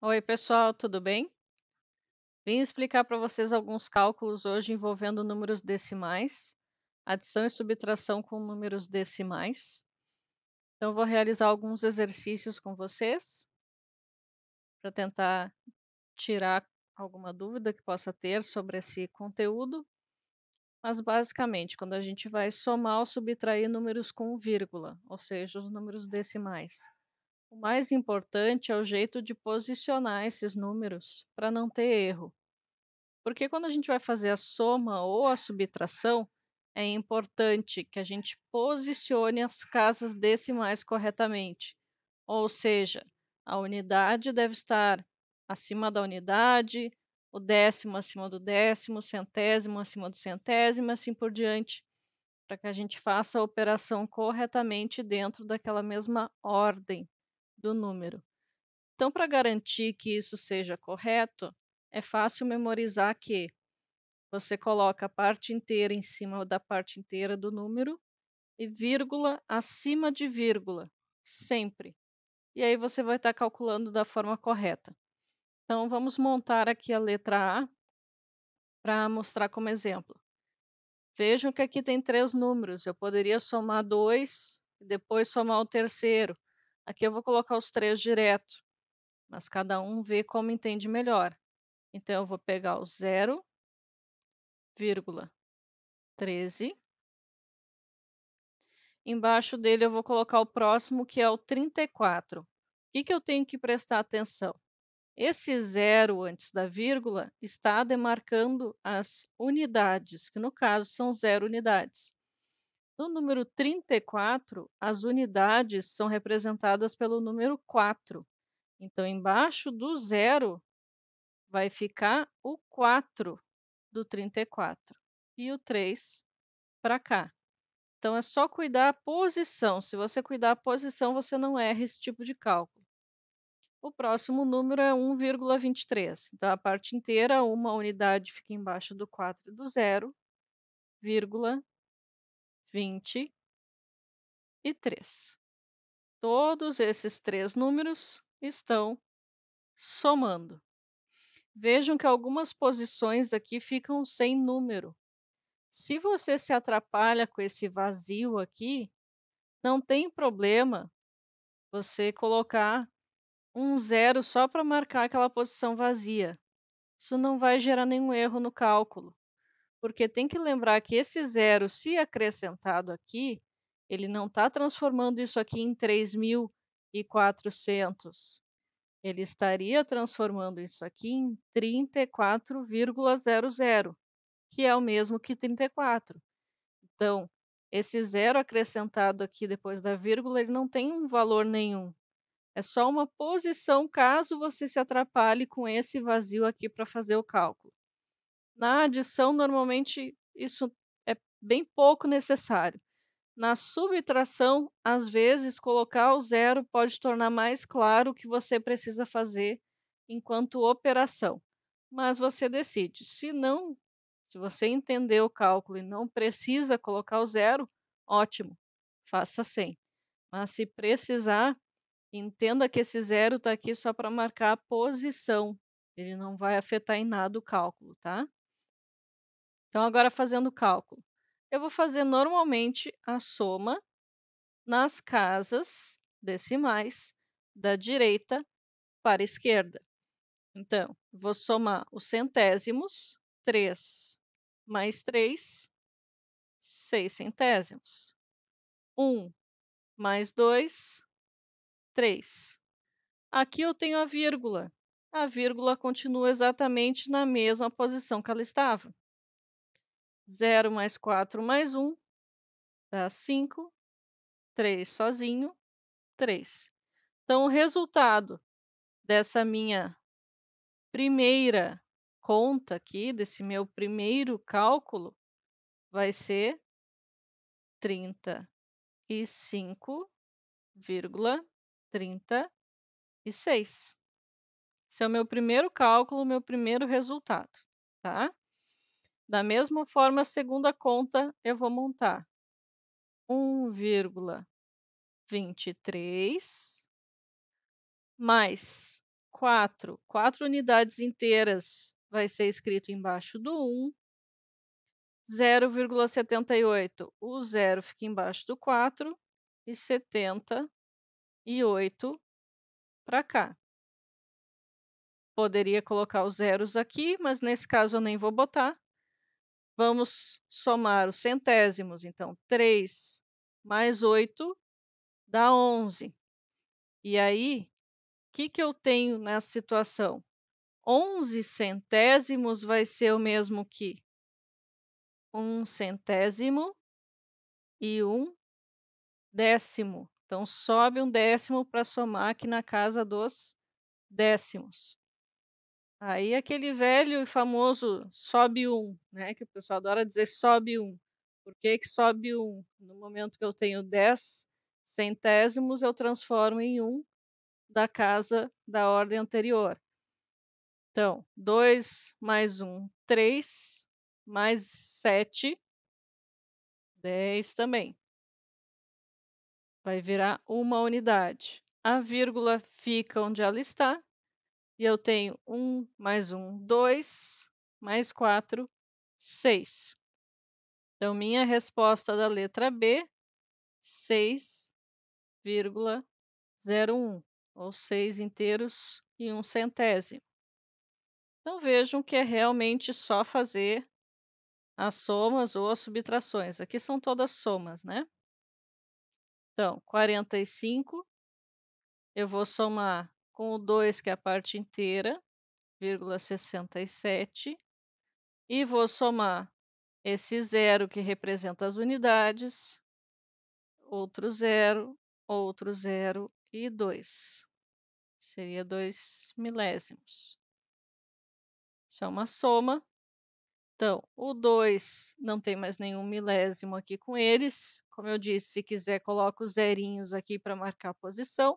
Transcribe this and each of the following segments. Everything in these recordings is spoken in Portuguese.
Oi, pessoal, tudo bem? Vim explicar para vocês alguns cálculos hoje envolvendo números decimais, adição e subtração com números decimais. Então, vou realizar alguns exercícios com vocês para tentar tirar alguma dúvida que possa ter sobre esse conteúdo. Mas, basicamente, quando a gente vai somar ou subtrair números com vírgula, ou seja, os números decimais. O mais importante é o jeito de posicionar esses números para não ter erro. Porque quando a gente vai fazer a soma ou a subtração, é importante que a gente posicione as casas decimais corretamente. Ou seja, a unidade deve estar acima da unidade, o décimo acima do décimo, centésimo acima do centésimo, assim por diante, para que a gente faça a operação corretamente dentro daquela mesma ordem do número. Então, para garantir que isso seja correto, é fácil memorizar que você coloca a parte inteira em cima da parte inteira do número e vírgula acima de vírgula, sempre. E aí você vai estar tá calculando da forma correta. Então, vamos montar aqui a letra A para mostrar como exemplo. Vejam que aqui tem três números. Eu poderia somar dois e depois somar o terceiro. Aqui eu vou colocar os três direto, mas cada um vê como entende melhor. Então, eu vou pegar o 0,13. Embaixo dele, eu vou colocar o próximo, que é o 34. O que, que eu tenho que prestar atenção? Esse zero antes da vírgula está demarcando as unidades, que no caso são zero unidades. No número 34, as unidades são representadas pelo número 4. Então, embaixo do zero vai ficar o 4 do 34 e o 3 para cá. Então, é só cuidar a posição. Se você cuidar a posição, você não erra esse tipo de cálculo. O próximo número é 1,23. Então, a parte inteira, uma unidade fica embaixo do 4 e do 0, vírgula vinte e três. Todos esses três números estão somando. Vejam que algumas posições aqui ficam sem número. Se você se atrapalha com esse vazio aqui, não tem problema você colocar um zero só para marcar aquela posição vazia. Isso não vai gerar nenhum erro no cálculo porque tem que lembrar que esse zero, se acrescentado aqui, ele não está transformando isso aqui em 3.400. Ele estaria transformando isso aqui em 34,00, que é o mesmo que 34. Então, esse zero acrescentado aqui depois da vírgula, ele não tem um valor nenhum. É só uma posição caso você se atrapalhe com esse vazio aqui para fazer o cálculo. Na adição, normalmente isso é bem pouco necessário. Na subtração, às vezes, colocar o zero pode tornar mais claro o que você precisa fazer enquanto operação. Mas você decide. Se não, se você entender o cálculo e não precisa colocar o zero, ótimo, faça sem. Mas se precisar, entenda que esse zero está aqui só para marcar a posição. Ele não vai afetar em nada o cálculo, tá? Então, agora fazendo o cálculo, eu vou fazer normalmente a soma nas casas decimais da direita para a esquerda. Então, vou somar os centésimos, 3 mais 3, 6 centésimos. 1 mais 2, 3. Aqui eu tenho a vírgula. A vírgula continua exatamente na mesma posição que ela estava. 0 mais 4 mais 1 dá 5. 3 sozinho, 3. Então, o resultado dessa minha primeira conta aqui, desse meu primeiro cálculo, vai ser 35,36. Esse é o meu primeiro cálculo, meu primeiro resultado, tá? Da mesma forma, a segunda conta eu vou montar 1,23 mais 4, 4 unidades inteiras vai ser escrito embaixo do 1, 0,78, o 0 fica embaixo do 4 e 78 para cá. Poderia colocar os zeros aqui, mas nesse caso eu nem vou botar, Vamos somar os centésimos, então 3 mais 8 dá 11. E aí, o que, que eu tenho nessa situação? 11 centésimos vai ser o mesmo que 1 centésimo e 1 décimo. Então, sobe um décimo para somar aqui na casa dos décimos. Aí aquele velho e famoso sobe um, né? Que o pessoal adora dizer sobe um. Por que, que sobe um? No momento que eu tenho 10 centésimos, eu transformo em um da casa da ordem anterior. Então, 2 mais 1, um, 3 mais 7, 10 também. Vai virar uma unidade. A vírgula fica onde ela está e eu tenho 1 mais 1, 2 mais 4, 6. Então, minha resposta da letra B, 6,01, ou 6 inteiros e 1 centésimo. Então, vejam que é realmente só fazer as somas ou as subtrações. Aqui são todas somas, né? Então, 45, eu vou somar com o 2, que é a parte inteira, vírgula 67, e vou somar esse zero que representa as unidades, outro zero, outro zero e 2. Seria 2 milésimos. Isso é uma soma. Então, o 2 não tem mais nenhum milésimo aqui com eles. Como eu disse, se quiser, coloco os zerinhos aqui para marcar a posição.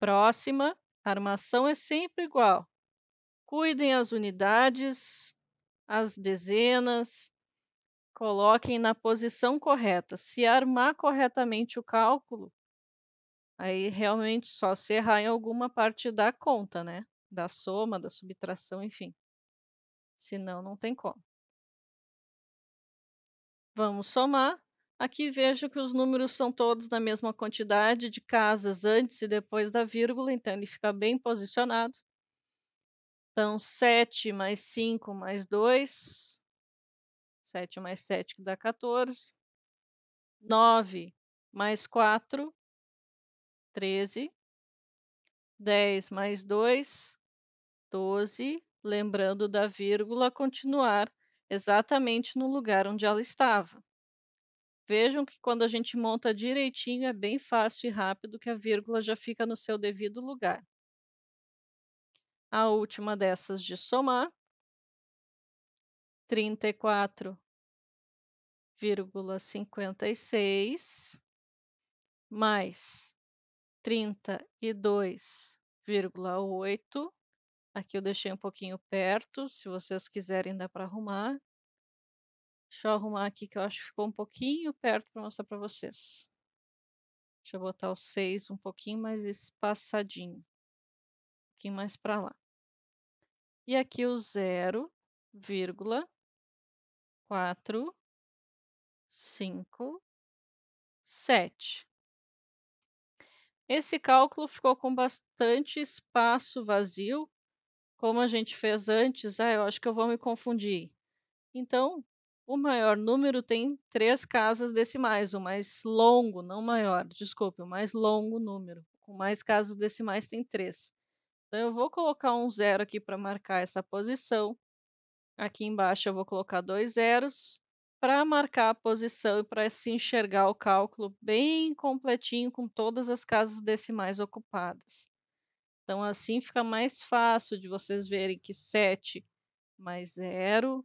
próxima, a armação é sempre igual. Cuidem as unidades, as dezenas, coloquem na posição correta. Se armar corretamente o cálculo, aí realmente só se errar em alguma parte da conta, né? Da soma, da subtração, enfim. Senão, não tem como. Vamos somar Aqui vejo que os números são todos na mesma quantidade de casas antes e depois da vírgula, então ele fica bem posicionado. Então, 7 mais 5 mais 2, 7 mais 7 que dá 14, 9 mais 4, 13, 10 mais 2, 12, lembrando da vírgula continuar exatamente no lugar onde ela estava. Vejam que quando a gente monta direitinho, é bem fácil e rápido que a vírgula já fica no seu devido lugar. A última dessas de somar, 34,56 mais 32,8. Aqui eu deixei um pouquinho perto, se vocês quiserem dá para arrumar. Deixa eu arrumar aqui que eu acho que ficou um pouquinho perto para mostrar para vocês. Deixa eu botar o 6 um pouquinho mais espaçadinho. Um pouquinho mais para lá. E aqui o 0,4, 5, 7. Esse cálculo ficou com bastante espaço vazio, como a gente fez antes. Ah, eu acho que eu vou me confundir. Então, o maior número tem três casas decimais, o mais longo, não maior, desculpe, o mais longo número. Com mais casas decimais tem três. Então, eu vou colocar um zero aqui para marcar essa posição. Aqui embaixo eu vou colocar dois zeros para marcar a posição e para se enxergar o cálculo bem completinho com todas as casas decimais ocupadas. Então, assim fica mais fácil de vocês verem que 7 mais 0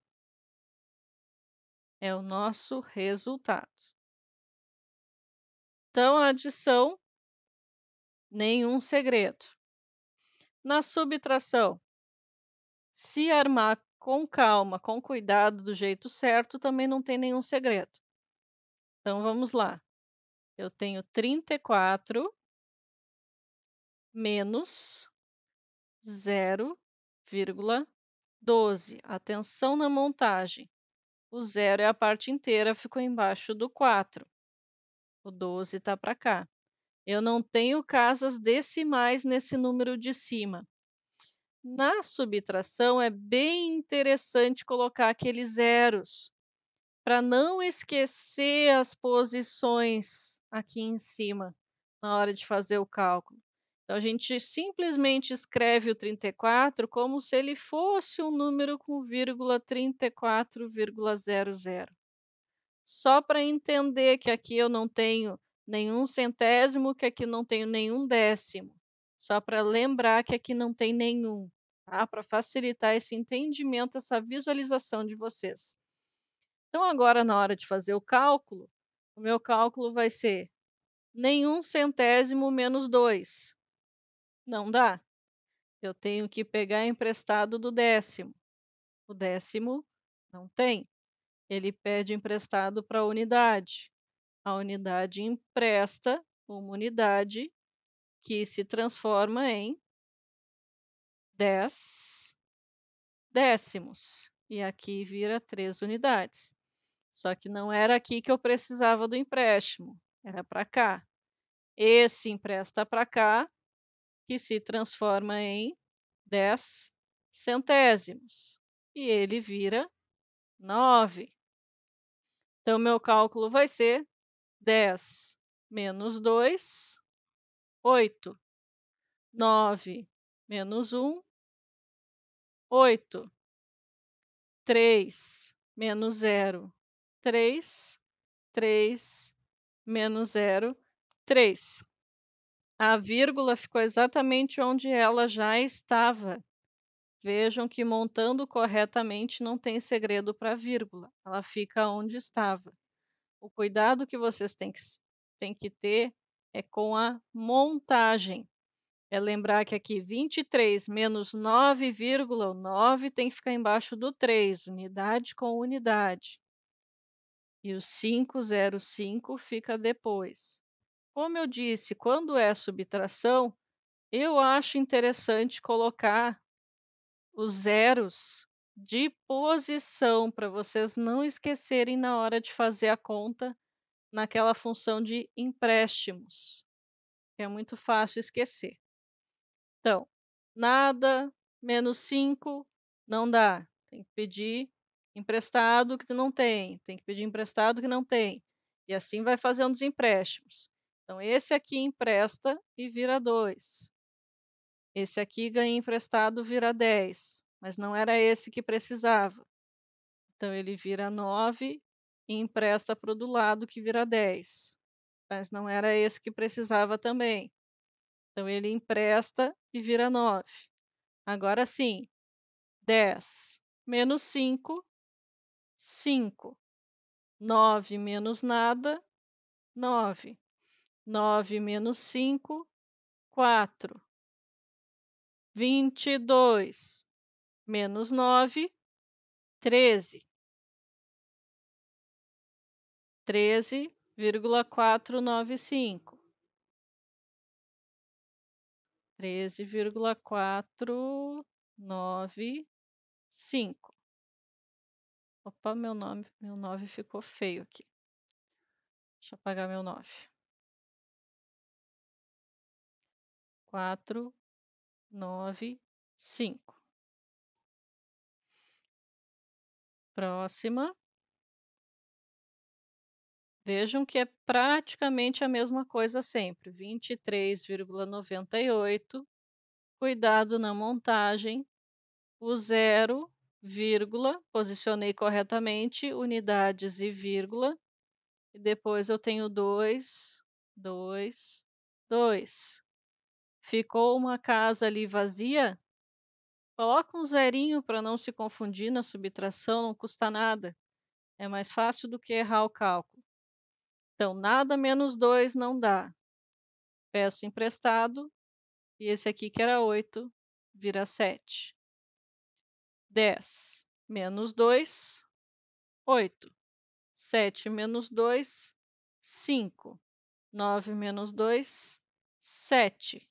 é o nosso resultado. Então, a adição, nenhum segredo. Na subtração, se armar com calma, com cuidado, do jeito certo, também não tem nenhum segredo. Então, vamos lá. Eu tenho 34 menos 0,12. Atenção na montagem. O zero é a parte inteira, ficou embaixo do 4. O 12 está para cá. Eu não tenho casas decimais nesse número de cima. Na subtração, é bem interessante colocar aqueles zeros para não esquecer as posições aqui em cima na hora de fazer o cálculo. Então, a gente simplesmente escreve o 34 como se ele fosse um número com vírgula 34,00. Só para entender que aqui eu não tenho nenhum centésimo, que aqui não tenho nenhum décimo. Só para lembrar que aqui não tem nenhum, tá? Para facilitar esse entendimento, essa visualização de vocês. Então, agora, na hora de fazer o cálculo, o meu cálculo vai ser nenhum centésimo menos 2. Não dá. Eu tenho que pegar emprestado do décimo. O décimo não tem. Ele pede emprestado para a unidade. A unidade empresta uma unidade que se transforma em 10 décimos. E aqui vira 3 unidades. Só que não era aqui que eu precisava do empréstimo, era para cá. Esse empresta para cá que se transforma em 10 centésimos. E ele vira 9. Então, meu cálculo vai ser 10 menos 2, 8. 9 menos 1, 8. 3 menos 0, 3. 3 menos 0, 3. A vírgula ficou exatamente onde ela já estava. Vejam que montando corretamente não tem segredo para a vírgula, ela fica onde estava. O cuidado que vocês têm que, têm que ter é com a montagem. É lembrar que aqui 23 menos 9,9 tem que ficar embaixo do 3, unidade com unidade. E o 505 fica depois. Como eu disse, quando é subtração, eu acho interessante colocar os zeros de posição para vocês não esquecerem na hora de fazer a conta naquela função de empréstimos. É muito fácil esquecer. Então, nada, menos 5, não dá. Tem que pedir emprestado que não tem, tem que pedir emprestado que não tem. E assim vai fazendo os empréstimos. Então, esse aqui empresta e vira 2. Esse aqui ganha emprestado, vira 10. Mas não era esse que precisava. Então, ele vira 9 e empresta para o do lado, que vira 10. Mas não era esse que precisava também. Então, ele empresta e vira 9. Agora sim, 10 menos 5, 5. 9 menos nada, 9 nove menos cinco, quatro. Vinte e dois menos nove, treze. Treze vírgula quatro nove cinco. Treze vírgula quatro nove cinco. Opa, meu nome, meu nove ficou feio aqui. Deixa apagar meu nove. 4, 9, 5. Próxima. Vejam que é praticamente a mesma coisa sempre, 23,98. Cuidado na montagem, o zero, vírgula, posicionei corretamente, unidades e vírgula. E depois eu tenho 2, 2, 2. Ficou uma casa ali vazia? Coloca um zerinho para não se confundir na subtração, não custa nada. É mais fácil do que errar o cálculo. Então, nada menos 2 não dá. Peço emprestado, e esse aqui que era 8, vira 7. 10 menos 2, 8. 7 menos 2, 5. 9 menos 2, 7.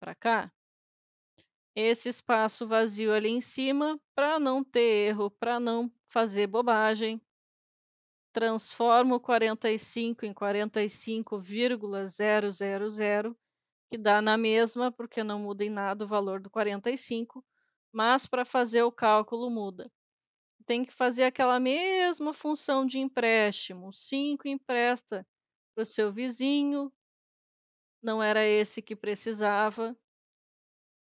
para cá, esse espaço vazio ali em cima, para não ter erro, para não fazer bobagem, transformo 45 em 45,000, que dá na mesma, porque não muda em nada o valor do 45, mas para fazer o cálculo muda. Tem que fazer aquela mesma função de empréstimo. 5 empresta para o seu vizinho, não era esse que precisava.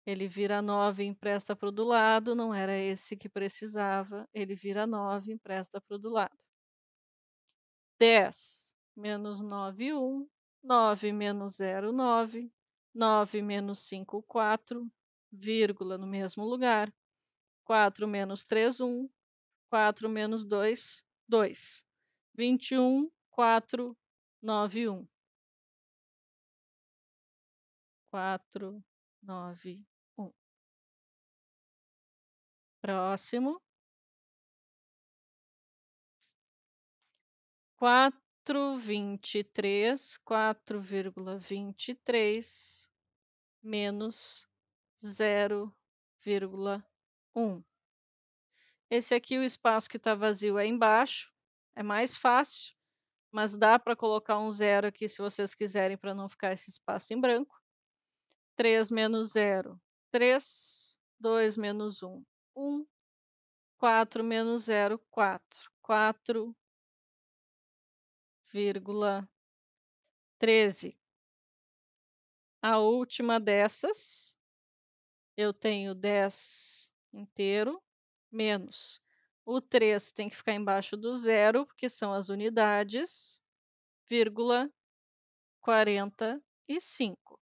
Ele vira 9 e empresta para o do lado, não era esse que precisava. Ele vira 9 e empresta para o do lado. 10 menos 9, 1. 9 menos 0, 9. 9 menos 5, 4. Vírgula no mesmo lugar. 4 menos 3, 1. 4 menos 2, 2. 21, 4, 9, 1 quatro, nove, um. Próximo. quatro vinte e três quatro vírgula vinte e três menos zero vírgula um Esse aqui, o espaço que está vazio é embaixo, é mais fácil, mas dá para colocar um zero aqui se vocês quiserem para não ficar esse espaço em branco. 3 menos 0, 3, 2 menos 1, 1, 4 menos 0, 4, 4, 13. A última dessas, eu tenho 10 inteiro menos. O 3 tem que ficar embaixo do zero, que são as unidades, vírgula 45.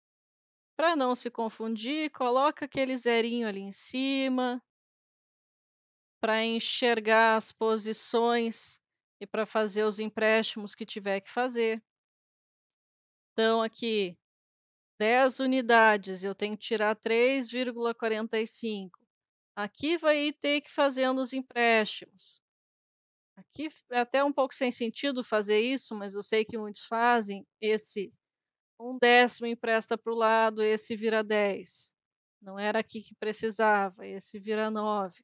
Para não se confundir, coloca aquele zerinho ali em cima para enxergar as posições e para fazer os empréstimos que tiver que fazer. Então, aqui, 10 unidades, eu tenho que tirar 3,45. Aqui vai ter que fazer os empréstimos. Aqui é até um pouco sem sentido fazer isso, mas eu sei que muitos fazem esse um décimo empresta para o lado, esse vira 10. Não era aqui que precisava, esse vira 9.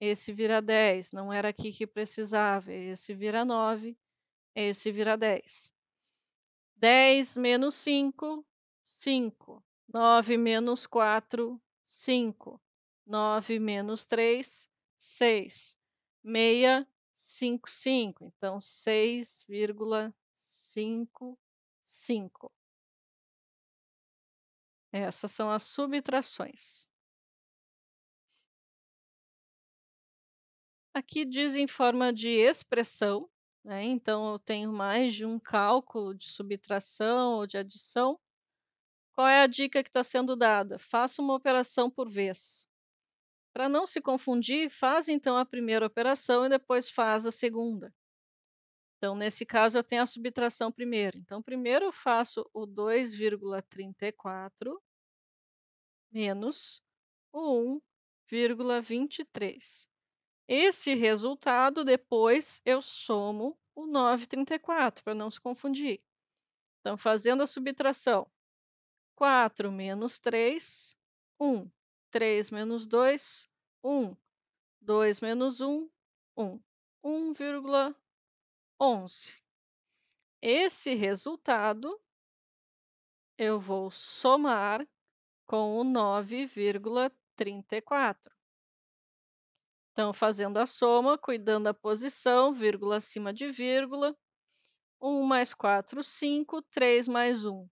Esse vira 10, não era aqui que precisava, esse vira 9, esse vira 10. 10 menos 5, 5. 9 menos 4, 5. 9 menos 3, 6. Meia, 5, 5. Então, 6,55. Essas são as subtrações. Aqui diz em forma de expressão, né? então eu tenho mais de um cálculo de subtração ou de adição. Qual é a dica que está sendo dada? Faça uma operação por vez. Para não se confundir, faz então a primeira operação e depois faz a segunda. Então, nesse caso, eu tenho a subtração primeiro. Então, primeiro eu faço o 2,34 menos o 1,23. Esse resultado, depois, eu somo o 9,34, para não se confundir. Então, fazendo a subtração, 4 menos 3, 1. 3 menos 2, 1. 2 menos 1, 1. 1, 11. Esse resultado eu vou somar com o 9,34. Então, fazendo a soma, cuidando da posição, vírgula acima de vírgula. 1 mais 4, 5. 3 mais 1,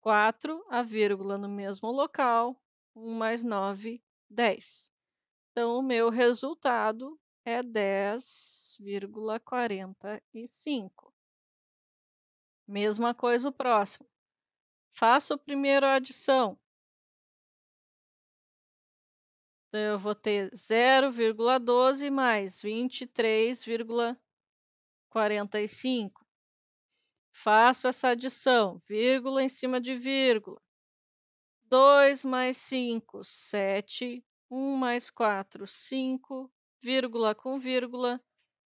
4. A vírgula no mesmo local. 1 mais 9, 10. Então, o meu resultado é 10 2,45. Mesma coisa o próximo. Faço a primeira adição. Então, eu vou ter 0,12 mais 23,45. Faço essa adição, vírgula em cima de vírgula. 2 mais 5, 7. 1 mais 4, 5, vírgula com vírgula.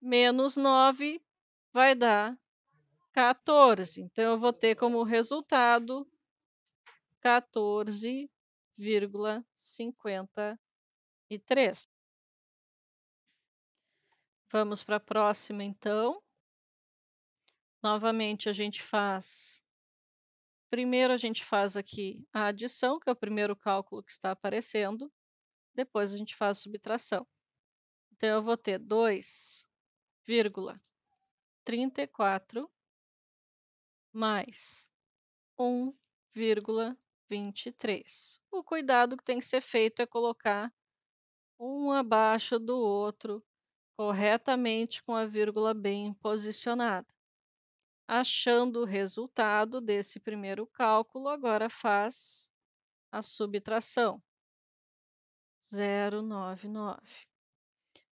menos 9 vai dar 14. Então, eu vou ter como resultado 14,53. Vamos para a próxima, então. Novamente, a gente faz. Primeiro, a gente faz aqui a adição, que é o primeiro cálculo que está aparecendo. Depois, a gente faz a subtração. Então, eu vou ter 2 vírgula, 34 mais 1,23. O cuidado que tem que ser feito é colocar um abaixo do outro corretamente com a vírgula bem posicionada. Achando o resultado desse primeiro cálculo, agora faz a subtração. 099.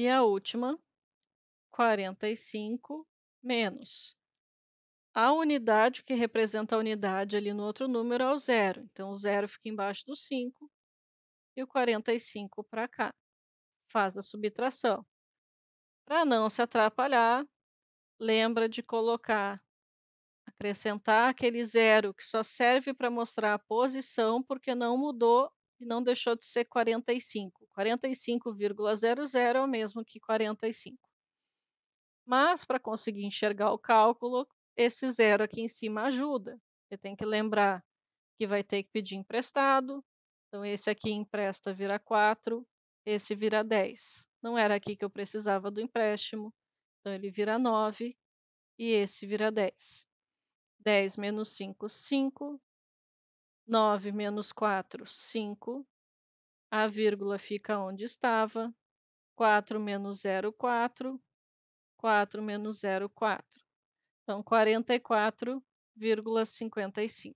E a última, 45 menos. A unidade, que representa a unidade ali no outro número, é o zero. Então, o zero fica embaixo do 5 e o 45 para cá. Faz a subtração. Para não se atrapalhar, lembra de colocar, acrescentar aquele zero que só serve para mostrar a posição, porque não mudou e não deixou de ser 45. 45,00 é o mesmo que 45. Mas para conseguir enxergar o cálculo, esse zero aqui em cima ajuda. Você tem que lembrar que vai ter que pedir emprestado. Então, esse aqui empresta vira 4, esse vira 10. Não era aqui que eu precisava do empréstimo, então ele vira 9 e esse vira 10. 10 menos 5, 5. 9 menos 4, 5. A vírgula fica onde estava. 4 menos 0, 4. 4 menos 0, 4. Então, 44,55.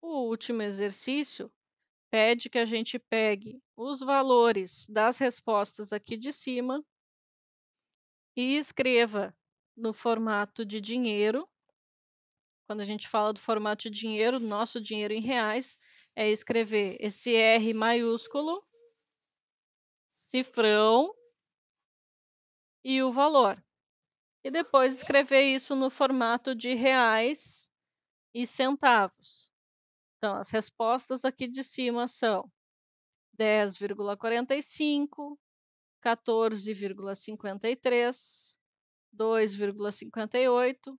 O último exercício pede que a gente pegue os valores das respostas aqui de cima e escreva no formato de dinheiro quando a gente fala do formato de dinheiro, nosso dinheiro em reais, é escrever esse R maiúsculo, cifrão e o valor. E depois escrever isso no formato de reais e centavos. Então, as respostas aqui de cima são 10,45, 14,53, 2,58,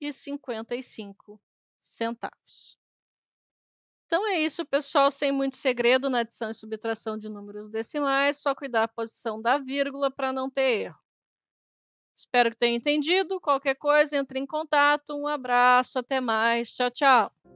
e 55 centavos. Então é isso, pessoal, sem muito segredo na né, adição e subtração de números decimais, só cuidar a posição da vírgula para não ter erro. Espero que tenha entendido. Qualquer coisa, entre em contato. Um abraço, até mais. Tchau, tchau.